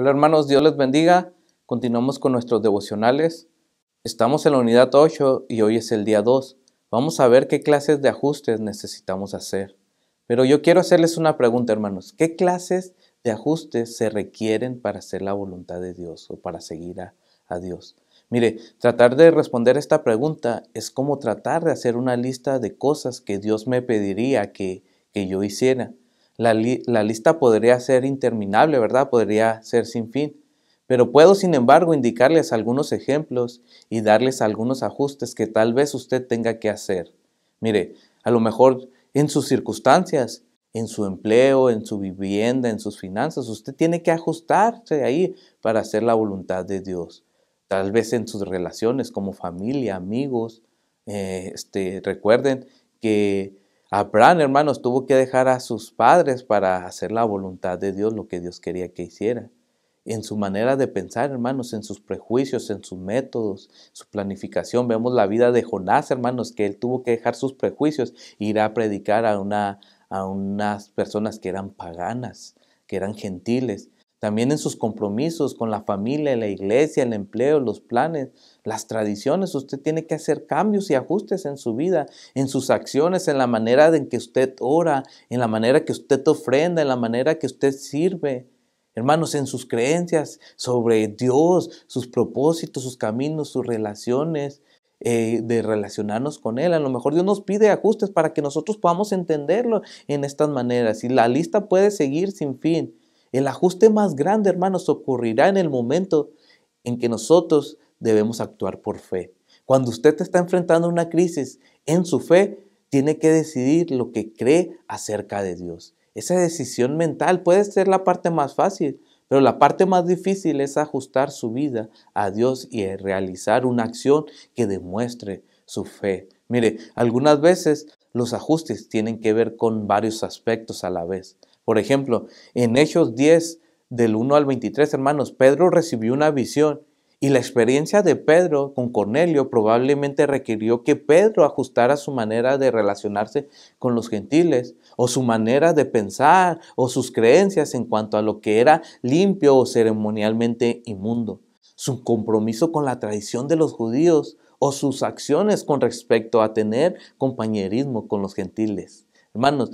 Hola hermanos, Dios les bendiga. Continuamos con nuestros devocionales. Estamos en la unidad 8 y hoy es el día 2. Vamos a ver qué clases de ajustes necesitamos hacer. Pero yo quiero hacerles una pregunta, hermanos. ¿Qué clases de ajustes se requieren para hacer la voluntad de Dios o para seguir a, Dios? Mire, tratar de responder esta pregunta es como tratar de hacer una lista de cosas que Dios me pediría que, que yo hiciera. La, lista podría ser interminable, ¿verdad? Podría ser sin fin. Pero puedo, sin embargo, indicarles algunos ejemplos y darles algunos ajustes que tal vez usted tenga que hacer. Mire, a lo mejor en sus circunstancias, en su empleo, en su vivienda, en sus finanzas, usted tiene que ajustarse ahí para hacer la voluntad de Dios. Tal vez en sus relaciones como familia, amigos. Eh, este, recuerden que Abraham, hermanos, tuvo que dejar a sus padres para hacer la voluntad de Dios, lo que Dios quería que hiciera. En su manera de pensar, hermanos, en sus prejuicios, en sus métodos, su planificación. Vemos la vida de Jonás, hermanos, que él tuvo que dejar sus prejuicios e ir a predicar a, una, a unas personas que eran paganas, que eran gentiles. También en sus compromisos con la familia, la iglesia, el empleo, los planes, las tradiciones. Usted tiene que hacer cambios y ajustes en su vida, en sus acciones, en la manera en que usted ora, en la manera que usted ofrenda, en la manera que usted sirve. Hermanos, en sus creencias sobre Dios, sus propósitos, sus caminos, sus relaciones, eh, de relacionarnos con Él. A lo mejor Dios nos pide ajustes para que nosotros podamos entenderlo en estas maneras. Y la lista puede seguir sin fin. El ajuste más grande, hermanos, ocurrirá en el momento en que nosotros debemos actuar por fe. Cuando usted está enfrentando una crisis en su fe, tiene que decidir lo que cree acerca de Dios. Esa decisión mental puede ser la parte más fácil, pero la parte más difícil es ajustar su vida a Dios y realizar una acción que demuestre su fe. Mire, algunas veces los ajustes tienen que ver con varios aspectos a la vez. Por ejemplo, en Hechos 10, del 1 al 23, hermanos, Pedro recibió una visión y la experiencia de Pedro con Cornelio probablemente requirió que Pedro ajustara su manera de relacionarse con los gentiles, o su manera de pensar, o sus creencias en cuanto a lo que era limpio o ceremonialmente inmundo, su compromiso con la tradición de los judíos, o sus acciones con respecto a tener compañerismo con los gentiles. Hermanos,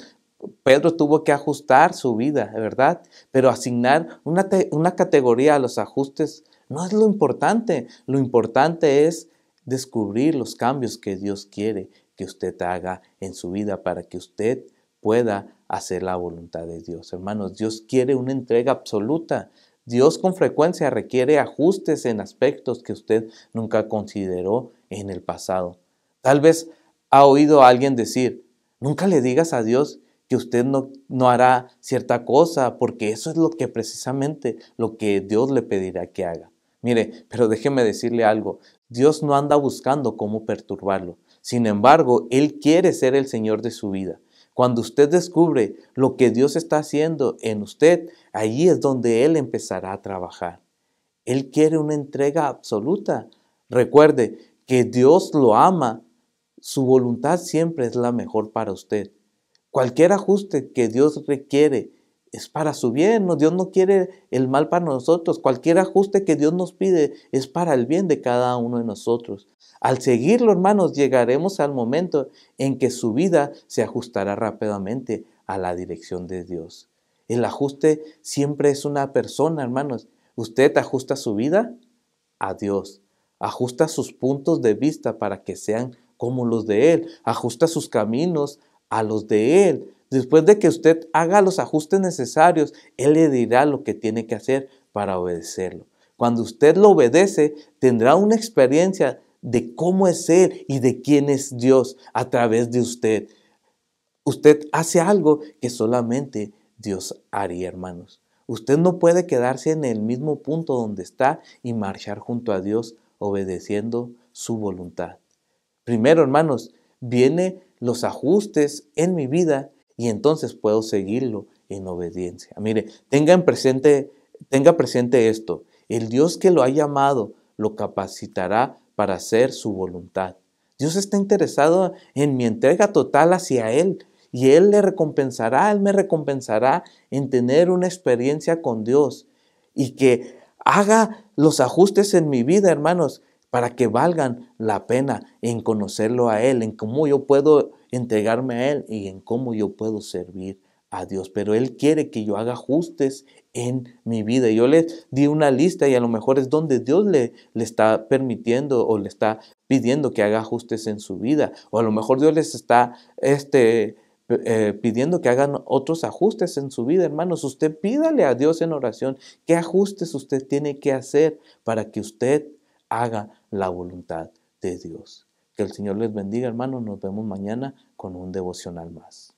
Pedro tuvo que ajustar su vida, ¿verdad? Pero asignar una, una categoría a los ajustes no es lo importante. Lo importante es descubrir los cambios que Dios quiere que usted haga en su vida para que usted pueda hacer la voluntad de Dios. Hermanos, Dios quiere una entrega absoluta. Dios con frecuencia requiere ajustes en aspectos que usted nunca consideró en el pasado. Tal vez ha oído a alguien decir, nunca le digas a Dios que usted no, no hará cierta cosa, porque eso es lo que precisamente lo que Dios le pedirá que haga. Mire, pero déjeme decirle algo, Dios no anda buscando cómo perturbarlo. Sin embargo, Él quiere ser el Señor de su vida. Cuando usted descubre lo que Dios está haciendo en usted, ahí es donde Él empezará a trabajar. Él quiere una entrega absoluta. Recuerde que Dios lo ama. Su voluntad siempre es la mejor para usted. Cualquier ajuste que Dios requiere es para su bien, Dios no quiere el mal para nosotros, cualquier ajuste que Dios nos pide es para el bien de cada uno de nosotros. Al seguirlo, hermanos, llegaremos al momento en que su vida se ajustará rápidamente a la dirección de Dios. El ajuste siempre es una persona, hermanos. Usted ajusta su vida a Dios, ajusta sus puntos de vista para que sean como los de Él, ajusta sus caminos a los de Él. Después de que usted haga los ajustes necesarios, Él le dirá lo que tiene que hacer para obedecerlo. Cuando usted lo obedece, tendrá una experiencia de cómo es Él y de quién es Dios a través de usted. Usted hace algo que solamente Dios haría, hermanos. Usted no puede quedarse en el mismo punto donde está y marchar junto a Dios obedeciendo su voluntad. Primero, hermanos, vienen los ajustes en mi vida y entonces puedo seguirlo en obediencia. Mire, tenga presente, tenga presente esto. El Dios que lo ha llamado lo capacitará para hacer su voluntad. Dios está interesado en mi entrega total hacia Él y Él le recompensará, Él me recompensará en tener una experiencia con Dios y que haga los ajustes en mi vida, hermanos, para que valgan la pena en conocerlo a Él, en cómo yo puedo entregarme a Él y en cómo yo puedo servir a Dios. Pero Él quiere que yo haga ajustes en mi vida. Yo le di una lista y a lo mejor es donde Dios le, le está permitiendo o le está pidiendo que haga ajustes en su vida. O a lo mejor Dios les está este, eh, pidiendo que hagan otros ajustes en su vida, hermanos. Usted pídale a Dios en oración qué ajustes usted tiene que hacer para que usted haga la voluntad de Dios. Que el Señor les bendiga, hermanos. Nos vemos mañana con un devocional más.